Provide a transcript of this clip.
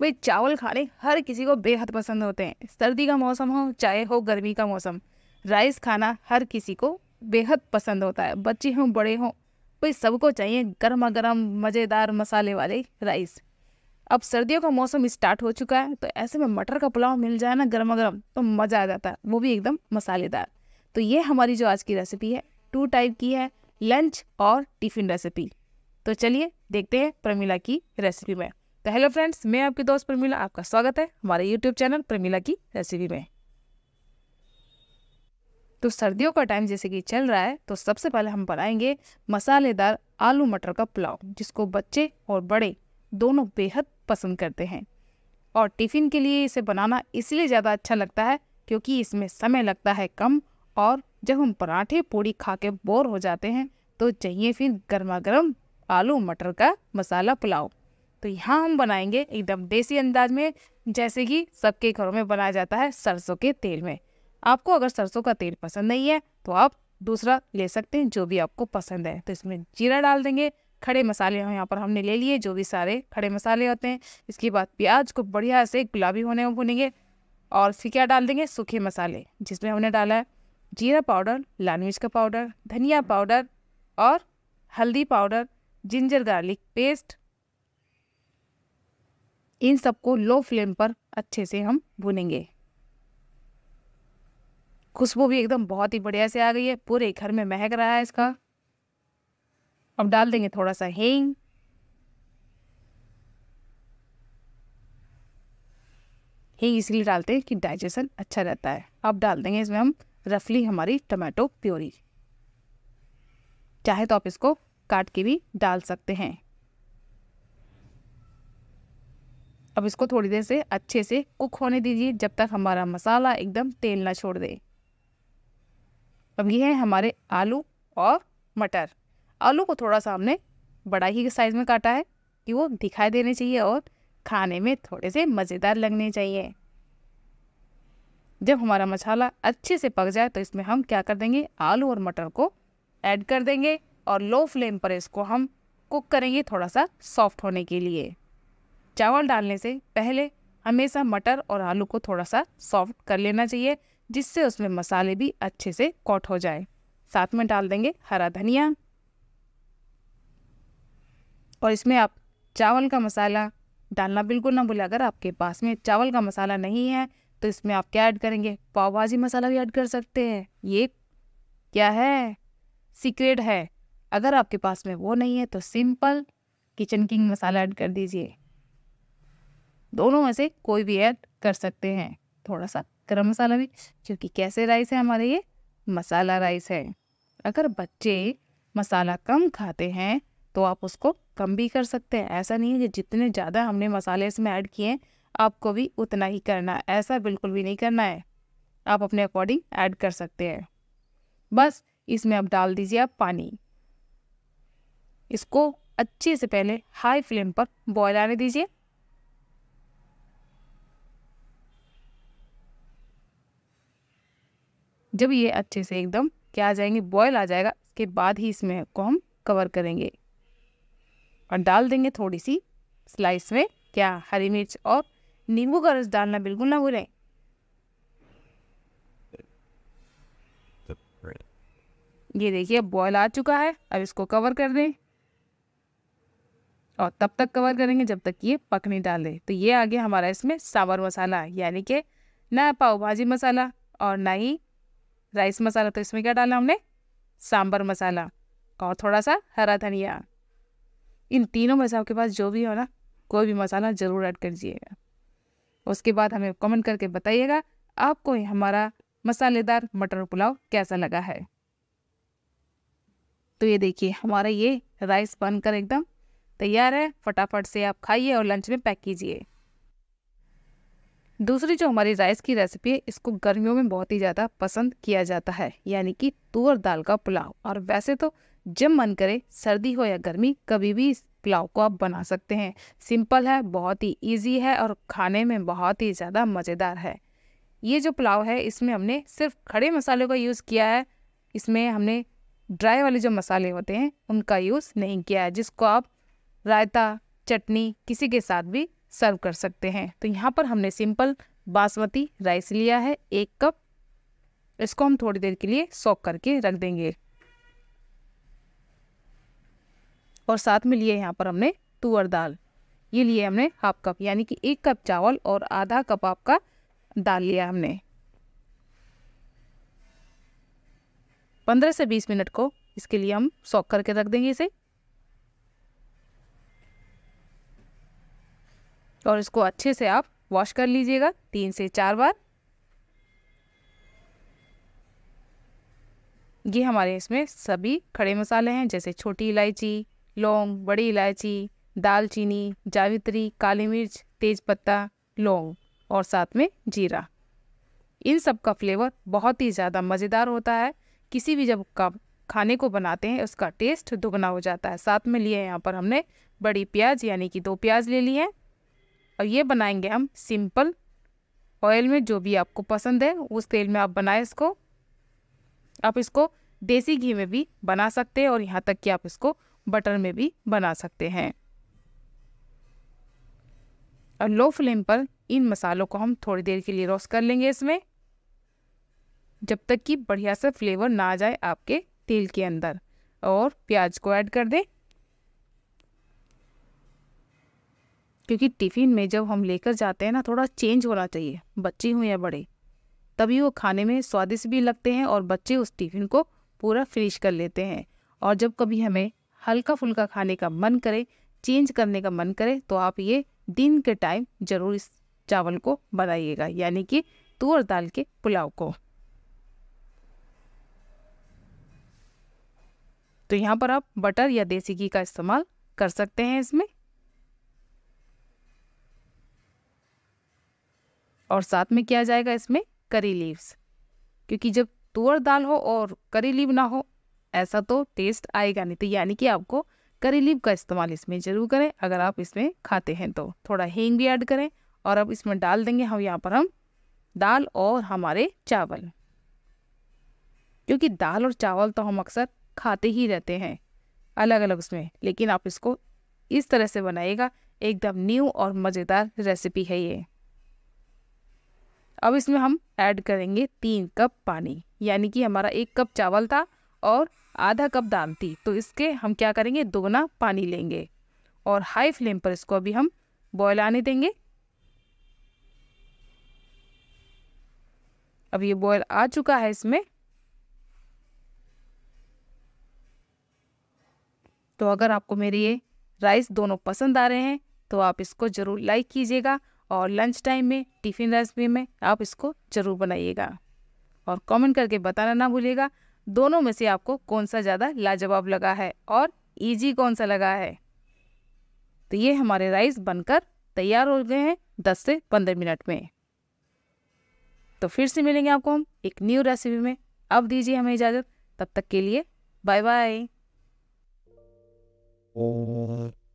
भाई चावल खाने हर किसी को बेहद पसंद होते हैं सर्दी का मौसम हो चाहे हो गर्मी का मौसम राइस खाना हर किसी को बेहद पसंद होता है बच्चे हों बड़े हों भाई सबको चाहिए गर्मा गर्म मज़ेदार मसाले वाले राइस अब सर्दियों का मौसम स्टार्ट हो चुका है तो ऐसे में मटर का पुलाव मिल जाए ना गर्मा गर्म तो मज़ा आ जाता है वो भी एकदम मसालेदार तो ये हमारी जो आज की रेसिपी है टू टाइप की है लंच और टिफ़िन रेसिपी तो चलिए देखते हैं प्रमिला की रेसिपी में तो हेलो फ्रेंड्स मैं आपकी दोस्त प्रमिला आपका स्वागत है हमारे यूट्यूब चैनल प्रमिला की रेसिपी में तो सर्दियों का टाइम जैसे कि चल रहा है तो सबसे पहले हम बनाएंगे मसालेदार आलू मटर का पुलाव जिसको बच्चे और बड़े दोनों बेहद पसंद करते हैं और टिफ़िन के लिए इसे बनाना इसलिए ज़्यादा अच्छा लगता है क्योंकि इसमें समय लगता है कम और जब हम पराठे पूड़ी खा के बोर हो जाते हैं तो चाहिए फिर गर्मा गर्म आलू मटर का मसाला पुलाव तो यहाँ हम बनाएंगे एकदम देसी अंदाज में जैसे कि सबके घरों में बनाया जाता है सरसों के तेल में आपको अगर सरसों का तेल पसंद नहीं है तो आप दूसरा ले सकते हैं जो भी आपको पसंद है तो इसमें जीरा डाल देंगे खड़े मसाले यहाँ पर हमने ले लिए जो भी सारे खड़े मसाले होते हैं इसके बाद प्याज को बढ़िया से गुलाबी होने में भुनेंगे और फिर क्या डाल देंगे सूखे मसाले जिसमें हमने डाला है जीरा पाउडर लाल मिर्च का पाउडर धनिया पाउडर और हल्दी पाउडर जिंजर गार्लिक पेस्ट इन सबको लो फ्लेम पर अच्छे से हम भुनेंगे खुशबू भी एकदम बहुत ही बढ़िया से आ गई है पूरे घर में महक रहा है इसका अब डाल देंगे थोड़ा सा हींग हींग इसलिए डालते हैं कि डाइजेशन अच्छा रहता है अब डाल देंगे इसमें हम रफली हमारी टमाटो प्योरी चाहे तो आप इसको काट के भी डाल सकते हैं अब इसको थोड़ी देर से अच्छे से कुक होने दीजिए जब तक हमारा मसाला एकदम तेल ना छोड़ दे अब ये है हमारे आलू और मटर आलू को थोड़ा सा हमने बड़ा ही साइज़ में काटा है कि वो दिखाई देने चाहिए और खाने में थोड़े से मज़ेदार लगने चाहिए जब हमारा मसाला अच्छे से पक जाए तो इसमें हम क्या कर देंगे आलू और मटर को ऐड कर देंगे और लो फ्लेम पर इसको हम कुक करेंगे थोड़ा सा सॉफ्ट होने के लिए चावल डालने से पहले हमेशा मटर और आलू को थोड़ा सा सॉफ्ट कर लेना चाहिए जिससे उसमें मसाले भी अच्छे से कॉट हो जाए साथ में डाल देंगे हरा धनिया और इसमें आप चावल का मसाला डालना बिल्कुल ना भूलें अगर आपके पास में चावल का मसाला नहीं है तो इसमें आप क्या ऐड करेंगे पाव भाजी मसाला भी ऐड कर सकते हैं ये क्या है सीक्रेट है अगर आपके पास में वो नहीं है तो simple kitchen king masala add कर दीजिए दोनों में से कोई भी ऐड कर सकते हैं थोड़ा सा गर्म मसाला भी क्योंकि कैसे राइस है हमारे ये मसाला राइस है अगर बच्चे मसाला कम खाते हैं तो आप उसको कम भी कर सकते हैं ऐसा नहीं है कि जितने ज़्यादा हमने मसाले इसमें ऐड किए हैं आपको भी उतना ही करना है ऐसा बिल्कुल भी नहीं करना है आप अपने अकॉर्डिंग ऐड कर सकते हैं बस इसमें अब डाल दीजिए आप पानी इसको अच्छे से पहले हाई फ्लेम पर बॉयल आने दीजिए जब ये अच्छे से एकदम क्या आ जाएंगे बॉयल आ जाएगा इसके बाद ही इसमें को हम कवर करेंगे और डाल देंगे थोड़ी सी स्लाइस में क्या हरी मिर्च और नींबू का रस डालना बिल्कुल ना भूलें ये देखिए बॉयल आ चुका है अब इसको कवर कर दें और तब तक कवर करेंगे जब तक ये पक नहीं दें तो ये आ गया हमारा इसमें सावर मसाला यानी कि ना पाव भाजी मसाला और ना ही राइस मसाला तो इसमें क्या डाला हमने सांबर मसाला और थोड़ा सा हरा धनिया इन तीनों मसालों के पास जो भी हो ना कोई भी मसाला ज़रूर ऐड दीजिएगा उसके बाद हमें कमेंट करके बताइएगा आपको हमारा मसालेदार मटर पुलाव कैसा लगा है तो ये देखिए हमारा ये राइस बनकर एकदम तैयार है फटाफट से आप खाइए और लंच में पैक कीजिए दूसरी जो हमारी राइस की रेसिपी है इसको गर्मियों में बहुत ही ज़्यादा पसंद किया जाता है यानी कि तुअर दाल का पुलाव और वैसे तो जब मन करे सर्दी हो या गर्मी कभी भी इस पुलाव को आप बना सकते हैं सिंपल है बहुत ही इजी है और खाने में बहुत ही ज़्यादा मज़ेदार है ये जो पुलाव है इसमें हमने सिर्फ खड़े मसालों का यूज़ किया है इसमें हमने ड्राई वाले जो मसाले होते हैं उनका यूज़ नहीं किया है जिसको आप रायता चटनी किसी के साथ भी सर्व कर सकते हैं तो यहाँ पर हमने सिंपल बासमती राइस लिया है एक कप इसको हम थोड़ी देर के लिए सॉक करके रख देंगे और साथ में लिए यहाँ पर हमने तुअर दाल ये लिए हमने हाफ कप यानी कि एक कप चावल और आधा कप आपका दाल लिया हमने पंद्रह से बीस मिनट को इसके लिए हम सॉक करके रख देंगे इसे और इसको अच्छे से आप वॉश कर लीजिएगा तीन से चार बार ये हमारे इसमें सभी खड़े मसाले हैं जैसे छोटी इलायची लौंग बड़ी इलायची दालचीनी जावित्री काली मिर्च तेज़पत्ता लौंग और साथ में जीरा इन सब का फ्लेवर बहुत ही ज़्यादा मज़ेदार होता है किसी भी जब का खाने को बनाते हैं उसका टेस्ट दुगना हो जाता है साथ में लिए यहाँ पर हमने बड़ी प्याज यानी कि दो प्याज ले ली है और ये बनाएंगे हम सिंपल ऑयल में जो भी आपको पसंद है उस तेल में आप बनाएं इसको आप इसको देसी घी में भी बना सकते हैं और यहाँ तक कि आप इसको बटर में भी बना सकते हैं और लो फ्लेम पर इन मसालों को हम थोड़ी देर के लिए रोस्ट कर लेंगे इसमें जब तक कि बढ़िया सा फ्लेवर ना आ जाए आपके तेल के अंदर और प्याज को ऐड कर दें क्योंकि टिफ़िन में जब हम लेकर जाते हैं ना थोड़ा चेंज होना चाहिए बच्चे हों या बड़े तभी वो खाने में स्वादिष्ट भी लगते हैं और बच्चे उस टिफ़िन को पूरा फिनिश कर लेते हैं और जब कभी हमें हल्का फुल्का खाने का मन करे चेंज करने का मन करे तो आप ये दिन के टाइम ज़रूर इस चावल को बनाइएगा यानी कि तुअर दाल के पुलाव को तो यहाँ पर आप बटर या देसी घी का इस्तेमाल कर सकते हैं इसमें और साथ में क्या जाएगा इसमें करी लीव्स क्योंकि जब तुअर दाल हो और करी लीव ना हो ऐसा तो टेस्ट आएगा नहीं तो यानी कि आपको करी लीव का इस्तेमाल इसमें ज़रूर करें अगर आप इसमें खाते हैं तो थोड़ा हींग भी ऐड करें और अब इसमें डाल देंगे हम यहाँ पर हम दाल और हमारे चावल क्योंकि दाल और चावल तो हम अक्सर खाते ही रहते हैं अलग अलग उसमें लेकिन आप इसको इस तरह से बनाइएगा एकदम न्यू और मज़ेदार रेसिपी है ये अब इसमें हम ऐड करेंगे तीन कप पानी यानी कि हमारा एक कप चावल था और आधा कप दाल थी तो इसके हम क्या करेंगे दोगुना पानी लेंगे और हाई फ्लेम पर इसको अभी हम बॉयल आने देंगे अब ये बॉयल आ चुका है इसमें तो अगर आपको मेरे ये राइस दोनों पसंद आ रहे हैं तो आप इसको ज़रूर लाइक कीजिएगा और लंच टाइम में टिफ़िन रेसिपी में आप इसको ज़रूर बनाइएगा और कमेंट करके बताना ना भूलिएगा दोनों में से आपको कौन सा ज़्यादा लाजवाब लगा है और इजी कौन सा लगा है तो ये हमारे राइस बनकर तैयार हो गए हैं दस से पंद्रह मिनट में तो फिर से मिलेंगे आपको हम एक न्यू रेसिपी में अब दीजिए हमें इजाज़त तब तक के लिए बाय बाय